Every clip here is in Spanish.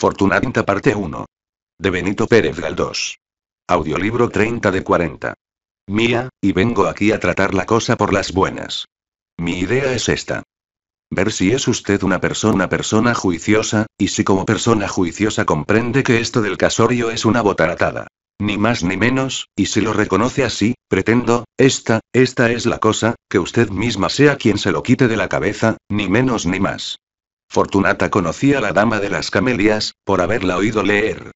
Fortunata parte 1. De Benito Pérez Galdós. Audiolibro 30 de 40. Mía, y vengo aquí a tratar la cosa por las buenas. Mi idea es esta. Ver si es usted una persona persona juiciosa, y si como persona juiciosa comprende que esto del casorio es una botaratada. Ni más ni menos, y si lo reconoce así, pretendo, esta, esta es la cosa, que usted misma sea quien se lo quite de la cabeza, ni menos ni más. Fortunata conocía a la dama de las camelias, por haberla oído leer.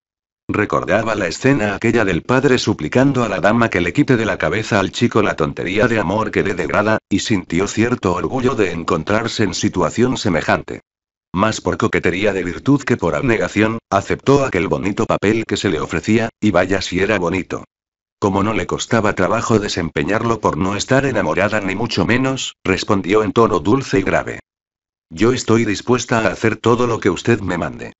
Recordaba la escena aquella del padre suplicando a la dama que le quite de la cabeza al chico la tontería de amor que le degrada, y sintió cierto orgullo de encontrarse en situación semejante. Más por coquetería de virtud que por abnegación, aceptó aquel bonito papel que se le ofrecía, y vaya si era bonito. Como no le costaba trabajo desempeñarlo por no estar enamorada ni mucho menos, respondió en tono dulce y grave. Yo estoy dispuesta a hacer todo lo que usted me mande.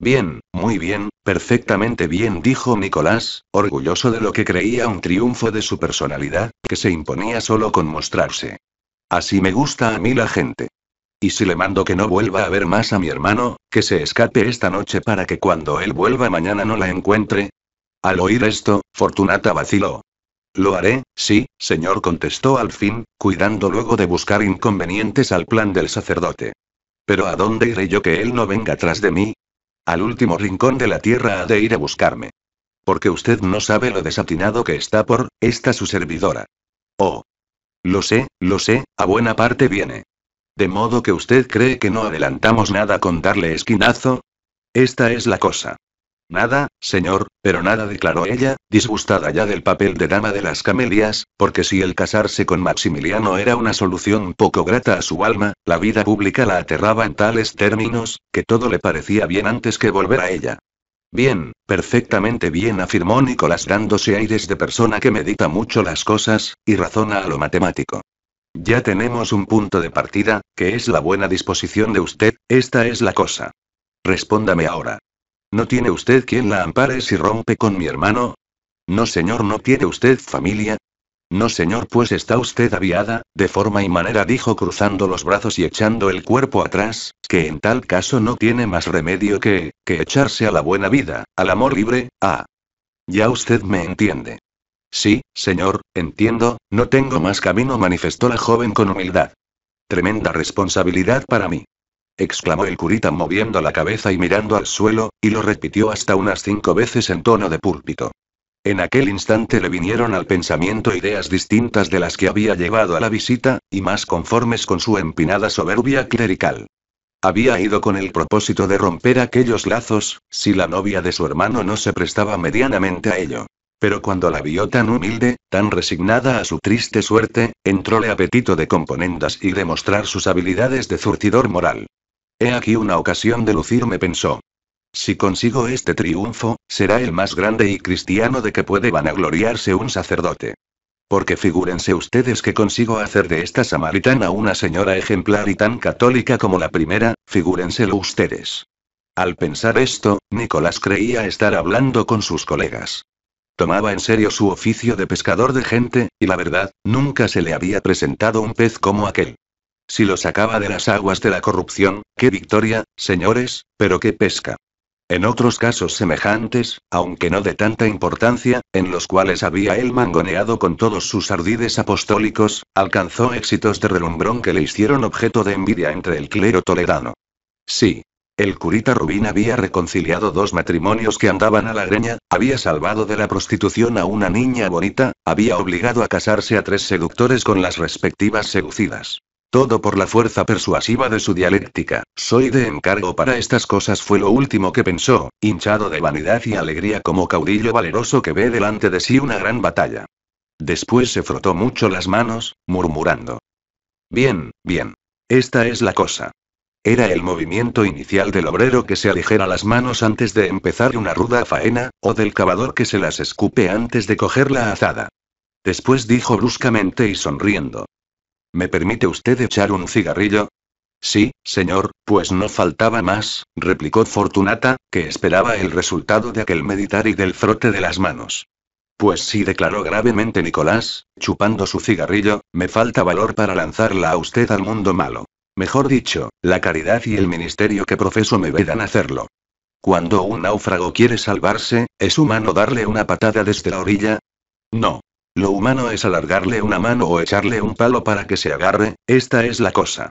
Bien, muy bien, perfectamente bien, dijo Nicolás, orgulloso de lo que creía un triunfo de su personalidad, que se imponía solo con mostrarse. Así me gusta a mí la gente. Y si le mando que no vuelva a ver más a mi hermano, que se escape esta noche para que cuando él vuelva mañana no la encuentre. Al oír esto, Fortunata vaciló. Lo haré, sí, señor, contestó al fin, cuidando luego de buscar inconvenientes al plan del sacerdote. Pero ¿a dónde iré yo que él no venga tras de mí? Al último rincón de la tierra ha de ir a buscarme. Porque usted no sabe lo desatinado que está por, esta su servidora. Oh. Lo sé, lo sé, a buena parte viene. De modo que usted cree que no adelantamos nada con darle esquinazo. Esta es la cosa. Nada, señor, pero nada declaró ella, disgustada ya del papel de dama de las camelias, porque si el casarse con Maximiliano era una solución poco grata a su alma, la vida pública la aterraba en tales términos, que todo le parecía bien antes que volver a ella. Bien, perfectamente bien, afirmó Nicolás dándose aires de persona que medita mucho las cosas, y razona a lo matemático. Ya tenemos un punto de partida, que es la buena disposición de usted, esta es la cosa. Respóndame ahora. ¿No tiene usted quien la ampare si rompe con mi hermano? No, señor, no tiene usted familia. No, señor, pues está usted aviada, de forma y manera, dijo cruzando los brazos y echando el cuerpo atrás, que en tal caso no tiene más remedio que, que echarse a la buena vida, al amor libre, ah. Ya usted me entiende. Sí, señor, entiendo, no tengo más camino, manifestó la joven con humildad. Tremenda responsabilidad para mí exclamó el curita moviendo la cabeza y mirando al suelo, y lo repitió hasta unas cinco veces en tono de púlpito. En aquel instante le vinieron al pensamiento ideas distintas de las que había llevado a la visita, y más conformes con su empinada soberbia clerical. Había ido con el propósito de romper aquellos lazos, si la novia de su hermano no se prestaba medianamente a ello. Pero cuando la vio tan humilde, tan resignada a su triste suerte, entróle apetito de componendas y de mostrar sus habilidades de surtidor moral. He aquí una ocasión de lucirme pensó. Si consigo este triunfo, será el más grande y cristiano de que puede vanagloriarse un sacerdote. Porque figúrense ustedes que consigo hacer de esta samaritana una señora ejemplar y tan católica como la primera, figúrenselo ustedes. Al pensar esto, Nicolás creía estar hablando con sus colegas. Tomaba en serio su oficio de pescador de gente, y la verdad, nunca se le había presentado un pez como aquel. Si lo sacaba de las aguas de la corrupción, qué victoria, señores, pero qué pesca. En otros casos semejantes, aunque no de tanta importancia, en los cuales había él mangoneado con todos sus ardides apostólicos, alcanzó éxitos de relumbrón que le hicieron objeto de envidia entre el clero toledano. Sí. El curita Rubín había reconciliado dos matrimonios que andaban a la greña, había salvado de la prostitución a una niña bonita, había obligado a casarse a tres seductores con las respectivas seducidas. Todo por la fuerza persuasiva de su dialéctica. Soy de encargo para estas cosas fue lo último que pensó, hinchado de vanidad y alegría como caudillo valeroso que ve delante de sí una gran batalla. Después se frotó mucho las manos, murmurando. Bien, bien. Esta es la cosa. Era el movimiento inicial del obrero que se aligera las manos antes de empezar una ruda faena, o del cavador que se las escupe antes de coger la azada. Después dijo bruscamente y sonriendo. ¿Me permite usted echar un cigarrillo? Sí, señor, pues no faltaba más, replicó Fortunata, que esperaba el resultado de aquel meditar y del frote de las manos. Pues sí, declaró gravemente Nicolás, chupando su cigarrillo, me falta valor para lanzarla a usted al mundo malo. Mejor dicho, la caridad y el ministerio que profeso me vedan hacerlo. Cuando un náufrago quiere salvarse, ¿es humano darle una patada desde la orilla? No. Lo humano es alargarle una mano o echarle un palo para que se agarre, esta es la cosa.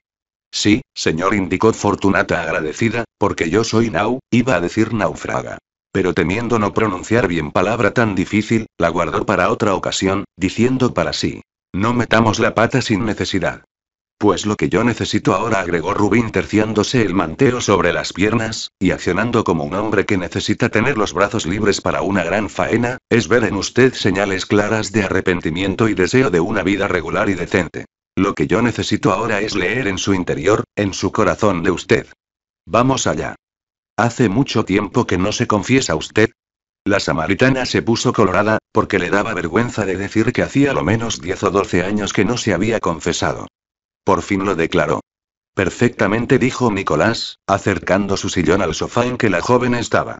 Sí, señor, indicó Fortunata agradecida, porque yo soy nau, iba a decir naufraga. Pero temiendo no pronunciar bien palabra tan difícil, la guardó para otra ocasión, diciendo para sí. No metamos la pata sin necesidad. Pues lo que yo necesito ahora, agregó Rubín terciándose el manteo sobre las piernas, y accionando como un hombre que necesita tener los brazos libres para una gran faena, es ver en usted señales claras de arrepentimiento y deseo de una vida regular y decente. Lo que yo necesito ahora es leer en su interior, en su corazón de usted. Vamos allá. Hace mucho tiempo que no se confiesa usted, la samaritana se puso colorada, porque le daba vergüenza de decir que hacía lo menos 10 o 12 años que no se había confesado. Por fin lo declaró. Perfectamente dijo Nicolás, acercando su sillón al sofá en que la joven estaba.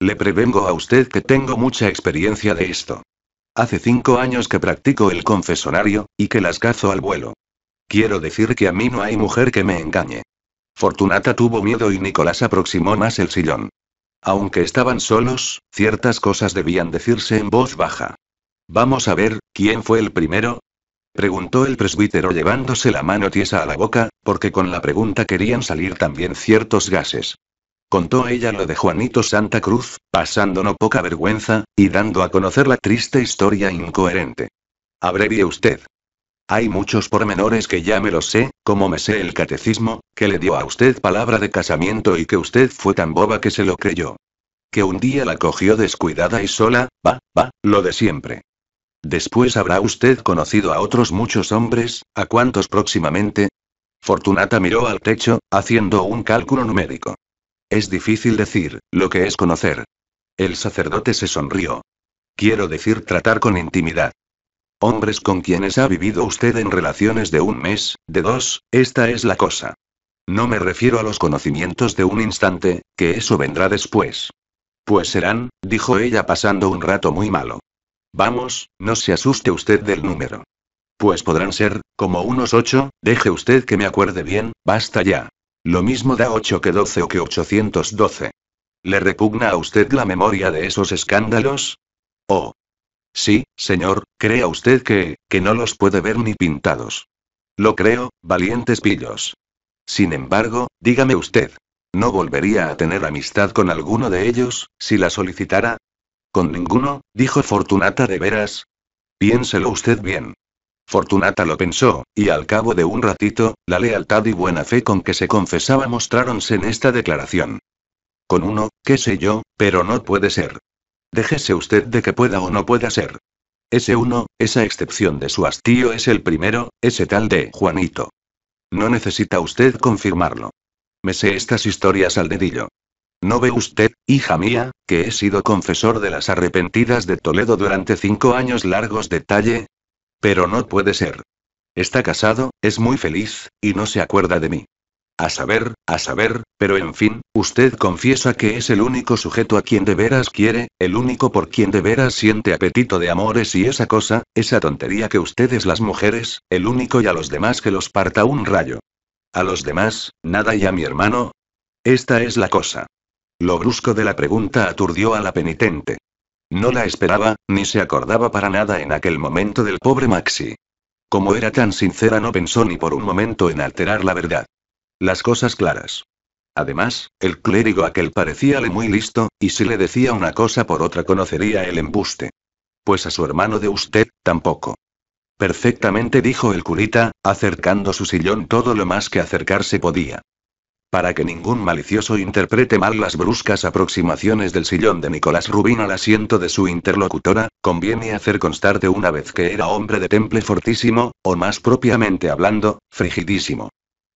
Le prevengo a usted que tengo mucha experiencia de esto. Hace cinco años que practico el confesonario, y que las cazo al vuelo. Quiero decir que a mí no hay mujer que me engañe. Fortunata tuvo miedo y Nicolás aproximó más el sillón. Aunque estaban solos, ciertas cosas debían decirse en voz baja. Vamos a ver, ¿quién fue el primero? Preguntó el presbítero llevándose la mano tiesa a la boca, porque con la pregunta querían salir también ciertos gases. Contó ella lo de Juanito Santa Cruz, pasando no poca vergüenza, y dando a conocer la triste historia incoherente. Abrevie usted. Hay muchos pormenores que ya me lo sé, como me sé el catecismo, que le dio a usted palabra de casamiento y que usted fue tan boba que se lo creyó. Que un día la cogió descuidada y sola, va, va, lo de siempre. Después habrá usted conocido a otros muchos hombres, ¿a cuántos próximamente? Fortunata miró al techo, haciendo un cálculo numérico. Es difícil decir, lo que es conocer. El sacerdote se sonrió. Quiero decir tratar con intimidad. Hombres con quienes ha vivido usted en relaciones de un mes, de dos, esta es la cosa. No me refiero a los conocimientos de un instante, que eso vendrá después. Pues serán, dijo ella pasando un rato muy malo. Vamos, no se asuste usted del número. Pues podrán ser, como unos ocho, deje usted que me acuerde bien, basta ya. Lo mismo da ocho que doce o que 812. ¿Le repugna a usted la memoria de esos escándalos? Oh. Sí, señor, crea usted que, que no los puede ver ni pintados. Lo creo, valientes pillos. Sin embargo, dígame usted. ¿No volvería a tener amistad con alguno de ellos, si la solicitara? Con ninguno, dijo Fortunata de veras. Piénselo usted bien. Fortunata lo pensó, y al cabo de un ratito, la lealtad y buena fe con que se confesaba mostráronse en esta declaración. Con uno, qué sé yo, pero no puede ser. Déjese usted de que pueda o no pueda ser. Ese uno, esa excepción de su hastío es el primero, ese tal de Juanito. No necesita usted confirmarlo. Me sé estas historias al dedillo. ¿No ve usted, hija mía, que he sido confesor de las arrepentidas de Toledo durante cinco años largos detalle? Pero no puede ser. Está casado, es muy feliz, y no se acuerda de mí. A saber, a saber, pero en fin, usted confiesa que es el único sujeto a quien de veras quiere, el único por quien de veras siente apetito de amores y esa cosa, esa tontería que ustedes las mujeres, el único y a los demás que los parta un rayo. A los demás, nada y a mi hermano. Esta es la cosa. Lo brusco de la pregunta aturdió a la penitente. No la esperaba, ni se acordaba para nada en aquel momento del pobre Maxi. Como era tan sincera, no pensó ni por un momento en alterar la verdad. Las cosas claras. Además, el clérigo aquel parecíale muy listo, y si le decía una cosa por otra conocería el embuste. Pues a su hermano de usted, tampoco. Perfectamente dijo el curita, acercando su sillón todo lo más que acercarse podía para que ningún malicioso interprete mal las bruscas aproximaciones del sillón de Nicolás Rubín al asiento de su interlocutora, conviene hacer constar de una vez que era hombre de temple fortísimo, o más propiamente hablando, frigidísimo.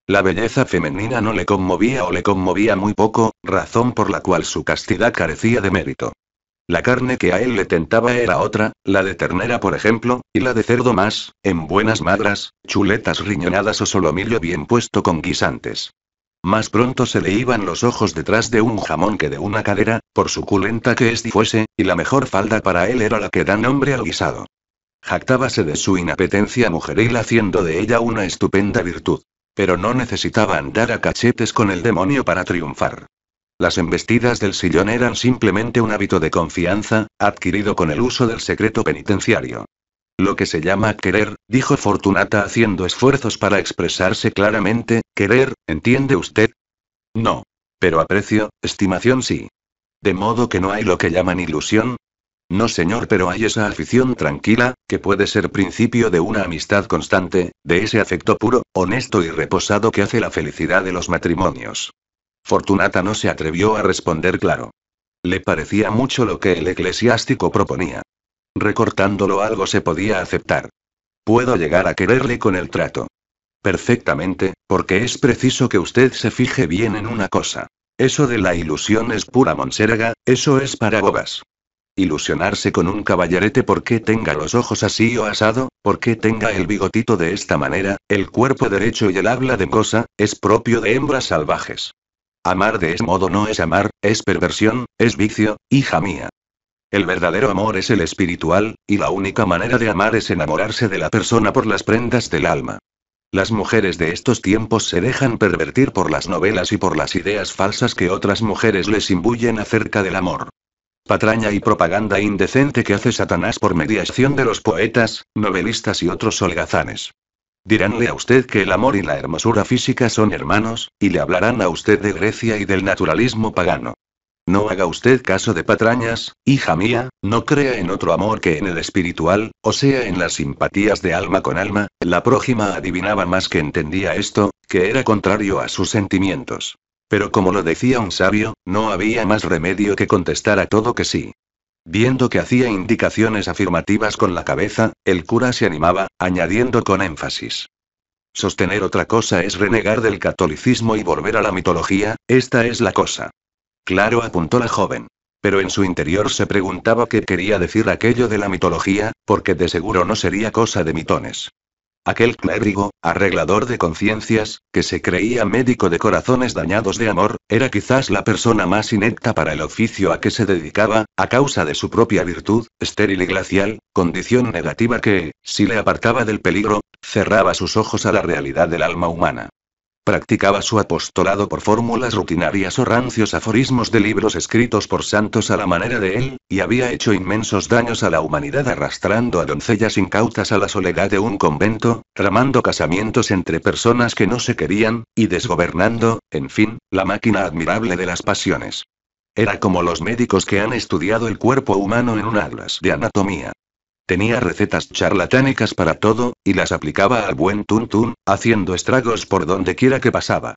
La belleza femenina no le conmovía o le conmovía muy poco, razón por la cual su castidad carecía de mérito. La carne que a él le tentaba era otra, la de ternera por ejemplo, y la de cerdo más, en buenas madras, chuletas riñonadas o solomillo bien puesto con guisantes. Más pronto se le iban los ojos detrás de un jamón que de una cadera, por suculenta que éste fuese, y la mejor falda para él era la que da nombre al guisado. Jactábase de su inapetencia mujeril haciendo de ella una estupenda virtud. Pero no necesitaba andar a cachetes con el demonio para triunfar. Las embestidas del sillón eran simplemente un hábito de confianza, adquirido con el uso del secreto penitenciario. Lo que se llama querer, dijo Fortunata haciendo esfuerzos para expresarse claramente, querer, ¿entiende usted? No. Pero aprecio, estimación sí. De modo que no hay lo que llaman ilusión. No señor, pero hay esa afición tranquila, que puede ser principio de una amistad constante, de ese afecto puro, honesto y reposado que hace la felicidad de los matrimonios. Fortunata no se atrevió a responder claro. Le parecía mucho lo que el eclesiástico proponía. Recortándolo algo se podía aceptar. Puedo llegar a quererle con el trato. Perfectamente, porque es preciso que usted se fije bien en una cosa. Eso de la ilusión es pura monserga, eso es para bobas. Ilusionarse con un caballerete porque tenga los ojos así o asado, porque tenga el bigotito de esta manera, el cuerpo derecho y el habla de cosa, es propio de hembras salvajes. Amar de ese modo no es amar, es perversión, es vicio, hija mía. El verdadero amor es el espiritual, y la única manera de amar es enamorarse de la persona por las prendas del alma. Las mujeres de estos tiempos se dejan pervertir por las novelas y por las ideas falsas que otras mujeres les imbuyen acerca del amor. Patraña y propaganda indecente que hace Satanás por mediación de los poetas, novelistas y otros holgazanes. Diránle a usted que el amor y la hermosura física son hermanos, y le hablarán a usted de Grecia y del naturalismo pagano. No haga usted caso de patrañas, hija mía, no crea en otro amor que en el espiritual, o sea en las simpatías de alma con alma, la prójima adivinaba más que entendía esto, que era contrario a sus sentimientos. Pero como lo decía un sabio, no había más remedio que contestar a todo que sí. Viendo que hacía indicaciones afirmativas con la cabeza, el cura se animaba, añadiendo con énfasis. Sostener otra cosa es renegar del catolicismo y volver a la mitología, esta es la cosa. Claro, apuntó la joven. Pero en su interior se preguntaba qué quería decir aquello de la mitología, porque de seguro no sería cosa de mitones. Aquel clérigo, arreglador de conciencias, que se creía médico de corazones dañados de amor, era quizás la persona más inepta para el oficio a que se dedicaba, a causa de su propia virtud, estéril y glacial, condición negativa que, si le apartaba del peligro, cerraba sus ojos a la realidad del alma humana. Practicaba su apostolado por fórmulas rutinarias o rancios aforismos de libros escritos por santos a la manera de él, y había hecho inmensos daños a la humanidad arrastrando a doncellas incautas a la soledad de un convento, tramando casamientos entre personas que no se querían, y desgobernando, en fin, la máquina admirable de las pasiones. Era como los médicos que han estudiado el cuerpo humano en un atlas de anatomía. Tenía recetas charlatánicas para todo, y las aplicaba al buen Tuntun, haciendo estragos por donde quiera que pasaba.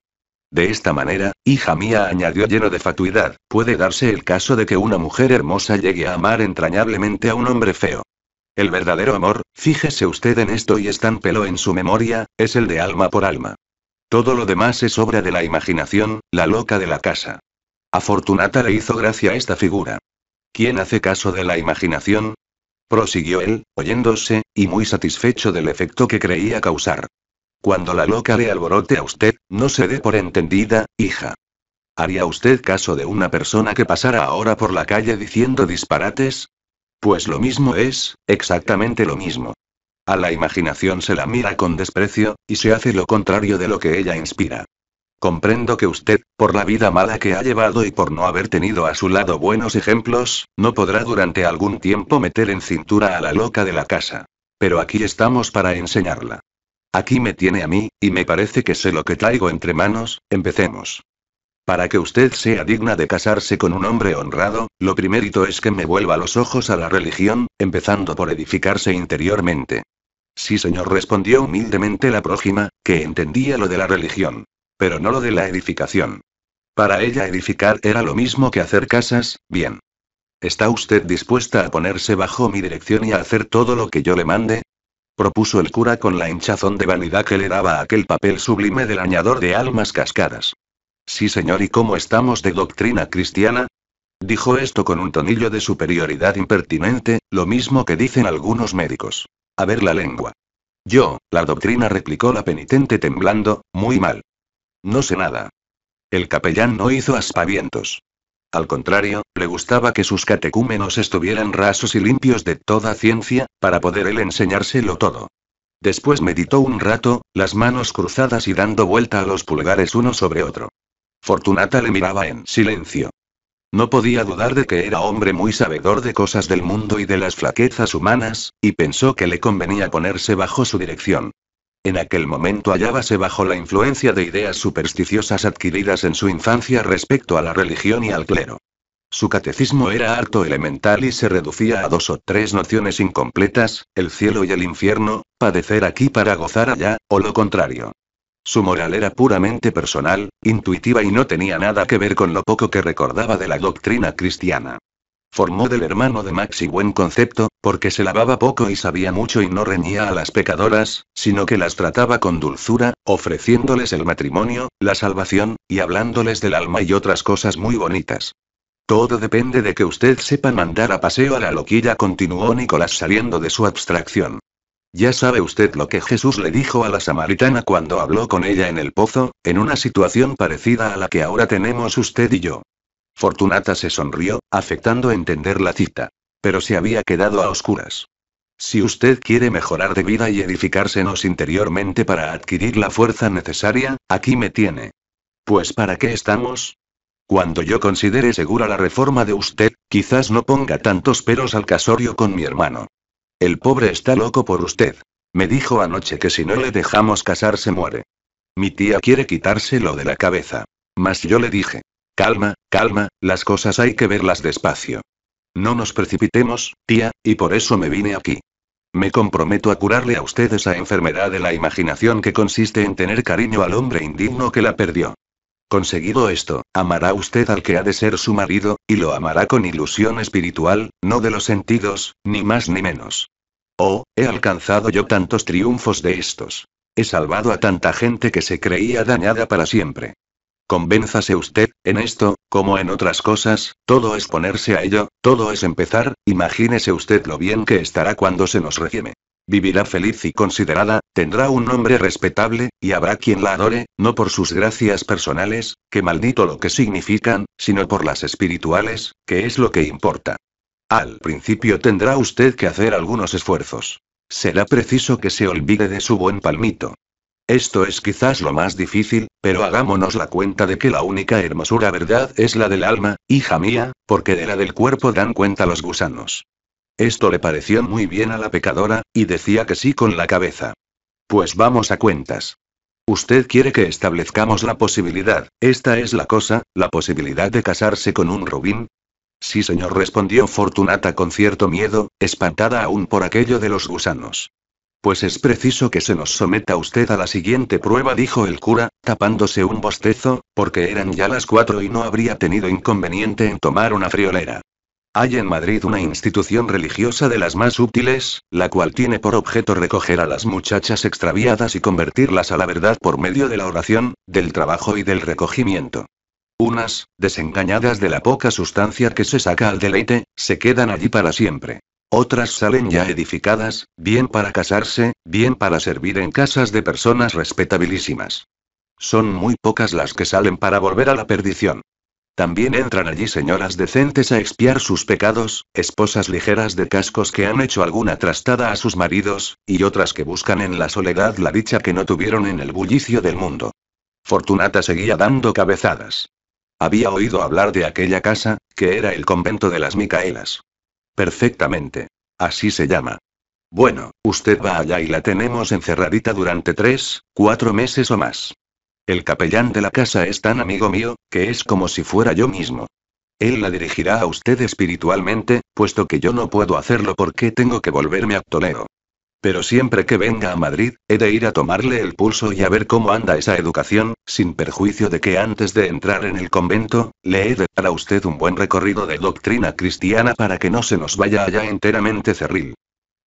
De esta manera, hija mía añadió lleno de fatuidad, puede darse el caso de que una mujer hermosa llegue a amar entrañablemente a un hombre feo. El verdadero amor, fíjese usted en esto y pelo en su memoria, es el de alma por alma. Todo lo demás es obra de la imaginación, la loca de la casa. A Fortunata le hizo gracia esta figura. ¿Quién hace caso de la imaginación? prosiguió él, oyéndose, y muy satisfecho del efecto que creía causar. Cuando la loca le alborote a usted, no se dé por entendida, hija. ¿Haría usted caso de una persona que pasara ahora por la calle diciendo disparates? Pues lo mismo es, exactamente lo mismo. A la imaginación se la mira con desprecio, y se hace lo contrario de lo que ella inspira. Comprendo que usted, por la vida mala que ha llevado y por no haber tenido a su lado buenos ejemplos, no podrá durante algún tiempo meter en cintura a la loca de la casa. Pero aquí estamos para enseñarla. Aquí me tiene a mí, y me parece que sé lo que traigo entre manos, empecemos. Para que usted sea digna de casarse con un hombre honrado, lo primerito es que me vuelva los ojos a la religión, empezando por edificarse interiormente. Sí, señor, respondió humildemente la prójima, que entendía lo de la religión pero no lo de la edificación. Para ella edificar era lo mismo que hacer casas, bien. ¿Está usted dispuesta a ponerse bajo mi dirección y a hacer todo lo que yo le mande? propuso el cura con la hinchazón de vanidad que le daba aquel papel sublime del añador de almas cascadas. Sí, señor, ¿y cómo estamos de doctrina cristiana? Dijo esto con un tonillo de superioridad impertinente, lo mismo que dicen algunos médicos. A ver la lengua. Yo, la doctrina replicó la penitente temblando, muy mal. No sé nada. El capellán no hizo aspavientos. Al contrario, le gustaba que sus catecúmenos estuvieran rasos y limpios de toda ciencia, para poder él enseñárselo todo. Después meditó un rato, las manos cruzadas y dando vuelta a los pulgares uno sobre otro. Fortunata le miraba en silencio. No podía dudar de que era hombre muy sabedor de cosas del mundo y de las flaquezas humanas, y pensó que le convenía ponerse bajo su dirección. En aquel momento hallábase bajo la influencia de ideas supersticiosas adquiridas en su infancia respecto a la religión y al clero. Su catecismo era harto elemental y se reducía a dos o tres nociones incompletas, el cielo y el infierno, padecer aquí para gozar allá, o lo contrario. Su moral era puramente personal, intuitiva y no tenía nada que ver con lo poco que recordaba de la doctrina cristiana. Formó del hermano de Maxi buen concepto, porque se lavaba poco y sabía mucho y no reñía a las pecadoras, sino que las trataba con dulzura, ofreciéndoles el matrimonio, la salvación, y hablándoles del alma y otras cosas muy bonitas. Todo depende de que usted sepa mandar a paseo a la loquilla, continuó Nicolás saliendo de su abstracción. Ya sabe usted lo que Jesús le dijo a la samaritana cuando habló con ella en el pozo, en una situación parecida a la que ahora tenemos usted y yo. Fortunata se sonrió, afectando entender la cita. Pero se había quedado a oscuras. Si usted quiere mejorar de vida y edificársenos interiormente para adquirir la fuerza necesaria, aquí me tiene. Pues ¿para qué estamos? Cuando yo considere segura la reforma de usted, quizás no ponga tantos peros al casorio con mi hermano. El pobre está loco por usted. Me dijo anoche que si no le dejamos casar se muere. Mi tía quiere quitárselo de la cabeza. Mas yo le dije, Calma, calma, las cosas hay que verlas despacio. No nos precipitemos, tía, y por eso me vine aquí. Me comprometo a curarle a usted esa enfermedad de la imaginación que consiste en tener cariño al hombre indigno que la perdió. Conseguido esto, amará usted al que ha de ser su marido, y lo amará con ilusión espiritual, no de los sentidos, ni más ni menos. Oh, he alcanzado yo tantos triunfos de estos. He salvado a tanta gente que se creía dañada para siempre. Convénzase usted, en esto, como en otras cosas, todo es ponerse a ello, todo es empezar, imagínese usted lo bien que estará cuando se nos recibe. Vivirá feliz y considerada, tendrá un nombre respetable, y habrá quien la adore, no por sus gracias personales, que maldito lo que significan, sino por las espirituales, que es lo que importa. Al principio tendrá usted que hacer algunos esfuerzos. Será preciso que se olvide de su buen palmito. Esto es quizás lo más difícil, pero hagámonos la cuenta de que la única hermosura verdad es la del alma, hija mía, porque de la del cuerpo dan cuenta los gusanos. Esto le pareció muy bien a la pecadora, y decía que sí con la cabeza. Pues vamos a cuentas. Usted quiere que establezcamos la posibilidad, esta es la cosa, la posibilidad de casarse con un rubín. Sí, señor, respondió Fortunata con cierto miedo, espantada aún por aquello de los gusanos. Pues es preciso que se nos someta usted a la siguiente prueba, dijo el cura, tapándose un bostezo, porque eran ya las cuatro y no habría tenido inconveniente en tomar una friolera. Hay en Madrid una institución religiosa de las más útiles, la cual tiene por objeto recoger a las muchachas extraviadas y convertirlas a la verdad por medio de la oración, del trabajo y del recogimiento. Unas, desengañadas de la poca sustancia que se saca al deleite, se quedan allí para siempre. Otras salen ya edificadas, bien para casarse, bien para servir en casas de personas respetabilísimas. Son muy pocas las que salen para volver a la perdición. También entran allí señoras decentes a expiar sus pecados, esposas ligeras de cascos que han hecho alguna trastada a sus maridos, y otras que buscan en la soledad la dicha que no tuvieron en el bullicio del mundo. Fortunata seguía dando cabezadas. Había oído hablar de aquella casa, que era el convento de las Micaelas. Perfectamente. Así se llama. Bueno, usted va allá y la tenemos encerradita durante tres, cuatro meses o más. El capellán de la casa es tan amigo mío, que es como si fuera yo mismo. Él la dirigirá a usted espiritualmente, puesto que yo no puedo hacerlo porque tengo que volverme a Toledo. Pero siempre que venga a Madrid, he de ir a tomarle el pulso y a ver cómo anda esa educación, sin perjuicio de que antes de entrar en el convento, le he de dar a usted un buen recorrido de doctrina cristiana para que no se nos vaya allá enteramente cerril.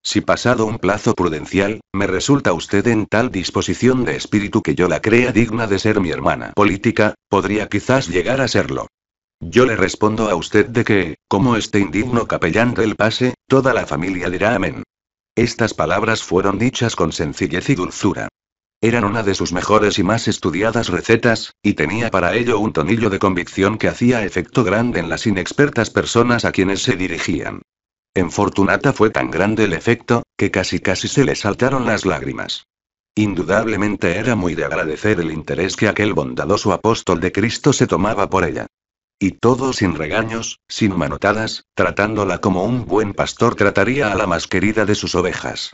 Si pasado un plazo prudencial, me resulta usted en tal disposición de espíritu que yo la crea digna de ser mi hermana política, podría quizás llegar a serlo. Yo le respondo a usted de que, como este indigno capellán del pase, toda la familia dirá amén. Estas palabras fueron dichas con sencillez y dulzura. Eran una de sus mejores y más estudiadas recetas, y tenía para ello un tonillo de convicción que hacía efecto grande en las inexpertas personas a quienes se dirigían. En Fortunata fue tan grande el efecto, que casi casi se le saltaron las lágrimas. Indudablemente era muy de agradecer el interés que aquel bondadoso apóstol de Cristo se tomaba por ella. Y todo sin regaños, sin manotadas, tratándola como un buen pastor trataría a la más querida de sus ovejas.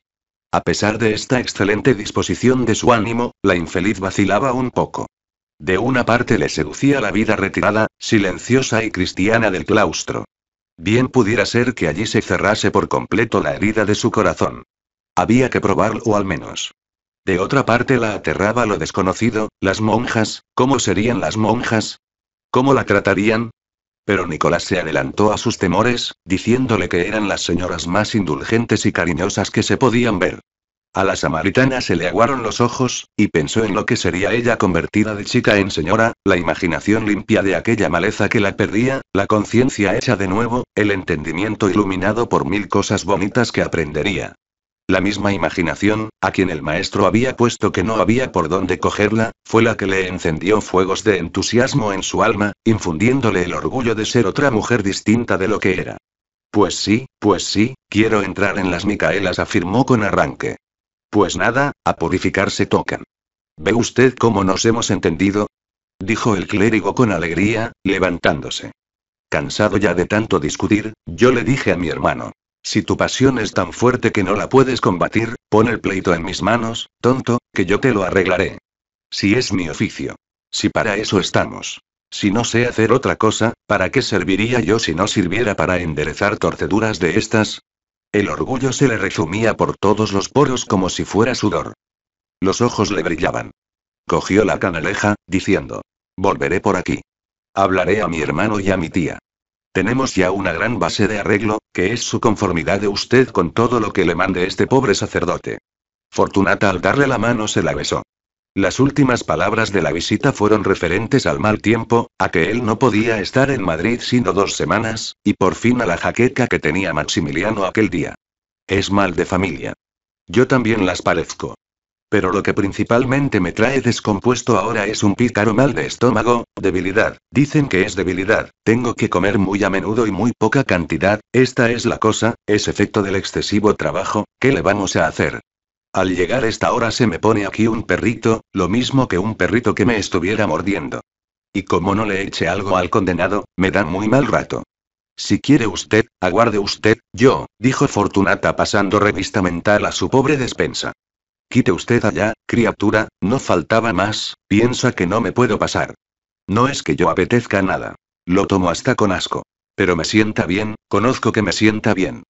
A pesar de esta excelente disposición de su ánimo, la infeliz vacilaba un poco. De una parte le seducía la vida retirada, silenciosa y cristiana del claustro. Bien pudiera ser que allí se cerrase por completo la herida de su corazón. Había que probarlo al menos. De otra parte la aterraba lo desconocido, las monjas, ¿cómo serían las monjas? ¿Cómo la tratarían? Pero Nicolás se adelantó a sus temores, diciéndole que eran las señoras más indulgentes y cariñosas que se podían ver. A la samaritana se le aguaron los ojos, y pensó en lo que sería ella convertida de chica en señora, la imaginación limpia de aquella maleza que la perdía, la conciencia hecha de nuevo, el entendimiento iluminado por mil cosas bonitas que aprendería. La misma imaginación, a quien el maestro había puesto que no había por dónde cogerla, fue la que le encendió fuegos de entusiasmo en su alma, infundiéndole el orgullo de ser otra mujer distinta de lo que era. Pues sí, pues sí, quiero entrar en las Micaelas, afirmó con arranque. Pues nada, a purificarse tocan. ¿Ve usted cómo nos hemos entendido? dijo el clérigo con alegría, levantándose. Cansado ya de tanto discutir, yo le dije a mi hermano. Si tu pasión es tan fuerte que no la puedes combatir, pon el pleito en mis manos, tonto, que yo te lo arreglaré. Si es mi oficio. Si para eso estamos. Si no sé hacer otra cosa, ¿para qué serviría yo si no sirviera para enderezar torceduras de estas? El orgullo se le resumía por todos los poros como si fuera sudor. Los ojos le brillaban. Cogió la canaleja, diciendo, Volveré por aquí. Hablaré a mi hermano y a mi tía. Tenemos ya una gran base de arreglo, que es su conformidad de usted con todo lo que le mande este pobre sacerdote. Fortunata al darle la mano se la besó. Las últimas palabras de la visita fueron referentes al mal tiempo, a que él no podía estar en Madrid sino dos semanas, y por fin a la jaqueca que tenía Maximiliano aquel día. Es mal de familia. Yo también las parezco. Pero lo que principalmente me trae descompuesto ahora es un pícaro mal de estómago, debilidad. Dicen que es debilidad. Tengo que comer muy a menudo y muy poca cantidad. Esta es la cosa, es efecto del excesivo trabajo. ¿Qué le vamos a hacer? Al llegar esta hora se me pone aquí un perrito, lo mismo que un perrito que me estuviera mordiendo. Y como no le eche algo al condenado, me da muy mal rato. Si quiere usted, aguarde usted, yo, dijo Fortunata pasando revista mental a su pobre despensa. Quite usted allá, criatura, no faltaba más, piensa que no me puedo pasar. No es que yo apetezca nada. Lo tomo hasta con asco. Pero me sienta bien, conozco que me sienta bien.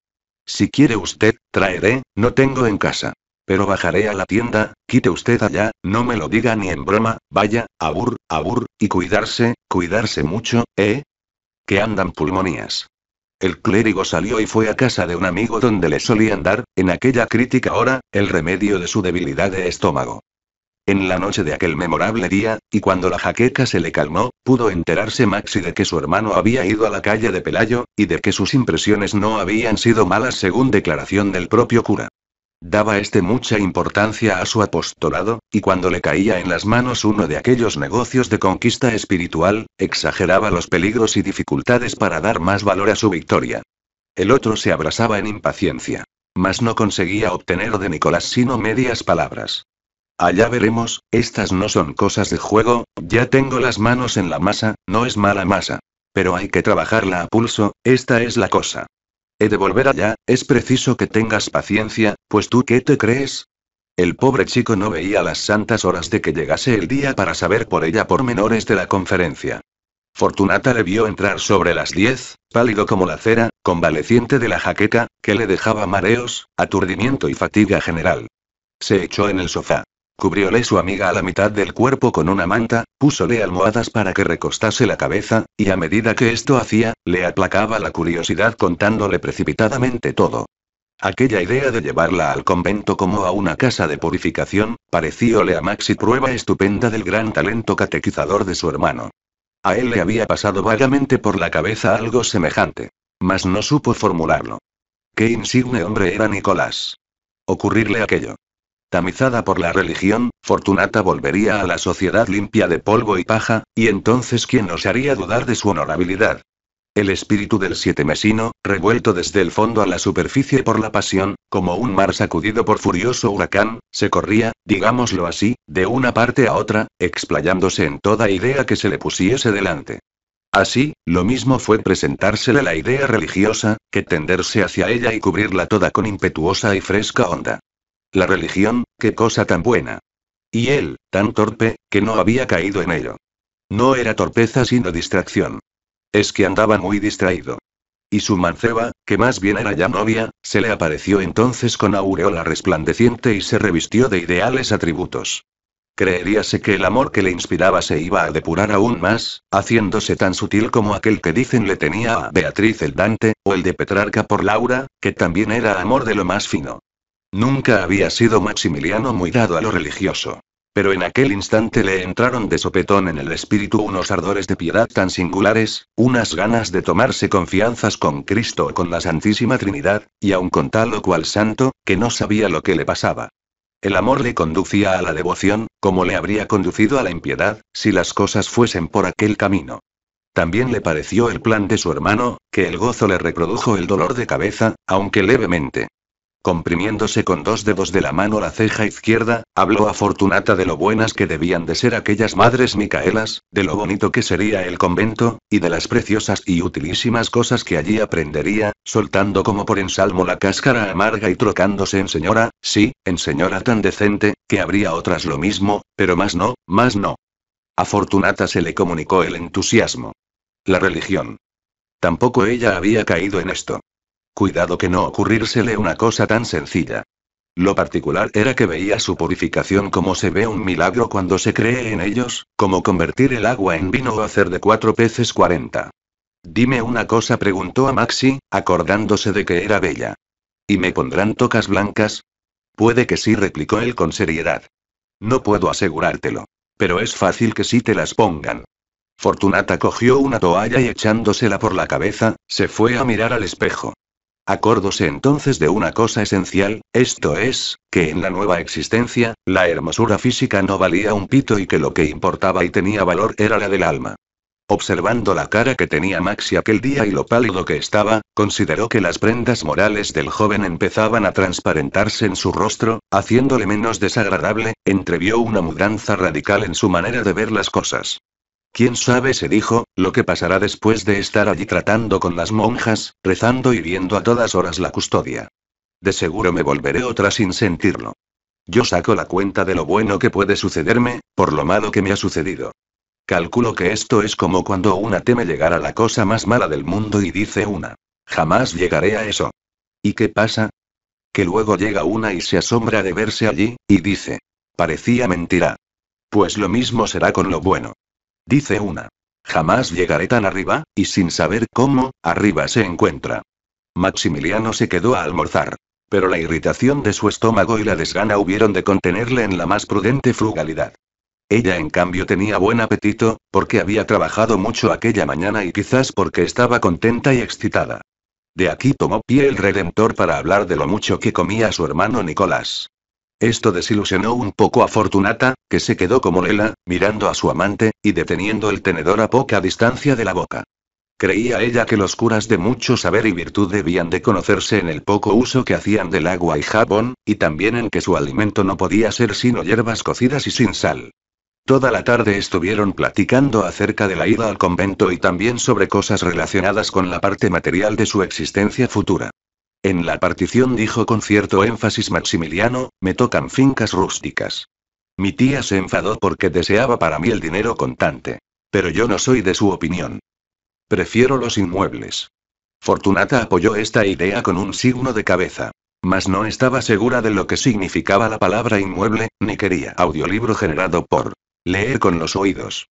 Si quiere usted, traeré, no tengo en casa. Pero bajaré a la tienda, quite usted allá, no me lo diga ni en broma, vaya, abur, abur, y cuidarse, cuidarse mucho, ¿eh? Que andan pulmonías. El clérigo salió y fue a casa de un amigo donde le solían dar, en aquella crítica hora, el remedio de su debilidad de estómago. En la noche de aquel memorable día, y cuando la jaqueca se le calmó, pudo enterarse Maxi de que su hermano había ido a la calle de Pelayo, y de que sus impresiones no habían sido malas según declaración del propio cura. Daba este mucha importancia a su apostolado, y cuando le caía en las manos uno de aquellos negocios de conquista espiritual, exageraba los peligros y dificultades para dar más valor a su victoria. El otro se abrasaba en impaciencia. Mas no conseguía obtener de Nicolás sino medias palabras. Allá veremos, estas no son cosas de juego, ya tengo las manos en la masa, no es mala masa. Pero hay que trabajarla a pulso, esta es la cosa. He de volver allá, es preciso que tengas paciencia, pues tú qué te crees, el pobre chico no veía las santas horas de que llegase el día para saber por ella pormenores de la conferencia. Fortunata le vio entrar sobre las diez, pálido como la cera, convaleciente de la jaqueca, que le dejaba mareos, aturdimiento y fatiga general. Se echó en el sofá. Cubrióle su amiga a la mitad del cuerpo con una manta, púsole almohadas para que recostase la cabeza, y a medida que esto hacía, le aplacaba la curiosidad contándole precipitadamente todo. Aquella idea de llevarla al convento como a una casa de purificación, parecióle a Maxi prueba estupenda del gran talento catequizador de su hermano. A él le había pasado vagamente por la cabeza algo semejante. Mas no supo formularlo. Qué insigne hombre era Nicolás. Ocurrirle aquello tamizada por la religión, Fortunata volvería a la sociedad limpia de polvo y paja, y entonces ¿quién nos haría dudar de su honorabilidad? El espíritu del siete mesino, revuelto desde el fondo a la superficie por la pasión, como un mar sacudido por furioso huracán, se corría, digámoslo así, de una parte a otra, explayándose en toda idea que se le pusiese delante. Así, lo mismo fue presentársele la idea religiosa, que tenderse hacia ella y cubrirla toda con impetuosa y fresca onda. La religión, qué cosa tan buena. Y él, tan torpe, que no había caído en ello. No era torpeza sino distracción. Es que andaba muy distraído. Y su manceba, que más bien era ya novia, se le apareció entonces con aureola resplandeciente y se revistió de ideales atributos. Creeríase que el amor que le inspiraba se iba a depurar aún más, haciéndose tan sutil como aquel que dicen le tenía a Beatriz el Dante, o el de Petrarca por Laura, que también era amor de lo más fino. Nunca había sido Maximiliano muy dado a lo religioso. Pero en aquel instante le entraron de sopetón en el espíritu unos ardores de piedad tan singulares, unas ganas de tomarse confianzas con Cristo o con la Santísima Trinidad, y aun con tal o cual santo, que no sabía lo que le pasaba. El amor le conducía a la devoción, como le habría conducido a la impiedad, si las cosas fuesen por aquel camino. También le pareció el plan de su hermano, que el gozo le reprodujo el dolor de cabeza, aunque levemente. Comprimiéndose con dos dedos de la mano la ceja izquierda, habló a Fortunata de lo buenas que debían de ser aquellas madres Micaelas, de lo bonito que sería el convento, y de las preciosas y utilísimas cosas que allí aprendería, soltando como por ensalmo la cáscara amarga y trocándose en señora, sí, en señora tan decente, que habría otras lo mismo, pero más no, más no. A Fortunata se le comunicó el entusiasmo. La religión. Tampoco ella había caído en esto. Cuidado que no ocurrírsele una cosa tan sencilla. Lo particular era que veía su purificación como se ve un milagro cuando se cree en ellos, como convertir el agua en vino o hacer de cuatro peces cuarenta. Dime una cosa, preguntó a Maxi, acordándose de que era bella. ¿Y me pondrán tocas blancas? Puede que sí, replicó él con seriedad. No puedo asegurártelo. Pero es fácil que sí te las pongan. Fortunata cogió una toalla y echándosela por la cabeza, se fue a mirar al espejo. Acordóse entonces de una cosa esencial, esto es, que en la nueva existencia, la hermosura física no valía un pito y que lo que importaba y tenía valor era la del alma. Observando la cara que tenía Maxi aquel día y lo pálido que estaba, consideró que las prendas morales del joven empezaban a transparentarse en su rostro, haciéndole menos desagradable, entrevió una mudanza radical en su manera de ver las cosas. Quién sabe, se dijo, lo que pasará después de estar allí tratando con las monjas, rezando y viendo a todas horas la custodia. De seguro me volveré otra sin sentirlo. Yo saco la cuenta de lo bueno que puede sucederme, por lo malo que me ha sucedido. Calculo que esto es como cuando una teme llegar a la cosa más mala del mundo y dice una, jamás llegaré a eso. ¿Y qué pasa? Que luego llega una y se asombra de verse allí, y dice, parecía mentira. Pues lo mismo será con lo bueno. Dice una. Jamás llegaré tan arriba, y sin saber cómo, arriba se encuentra. Maximiliano se quedó a almorzar. Pero la irritación de su estómago y la desgana hubieron de contenerle en la más prudente frugalidad. Ella en cambio tenía buen apetito, porque había trabajado mucho aquella mañana y quizás porque estaba contenta y excitada. De aquí tomó pie el Redentor para hablar de lo mucho que comía su hermano Nicolás. Esto desilusionó un poco a Fortunata, que se quedó como Lela, mirando a su amante, y deteniendo el tenedor a poca distancia de la boca. Creía ella que los curas de mucho saber y virtud debían de conocerse en el poco uso que hacían del agua y jabón, y también en que su alimento no podía ser sino hierbas cocidas y sin sal. Toda la tarde estuvieron platicando acerca de la ida al convento y también sobre cosas relacionadas con la parte material de su existencia futura. En la partición dijo con cierto énfasis Maximiliano, me tocan fincas rústicas. Mi tía se enfadó porque deseaba para mí el dinero contante. Pero yo no soy de su opinión. Prefiero los inmuebles. Fortunata apoyó esta idea con un signo de cabeza. Mas no estaba segura de lo que significaba la palabra inmueble, ni quería audiolibro generado por leer con los oídos.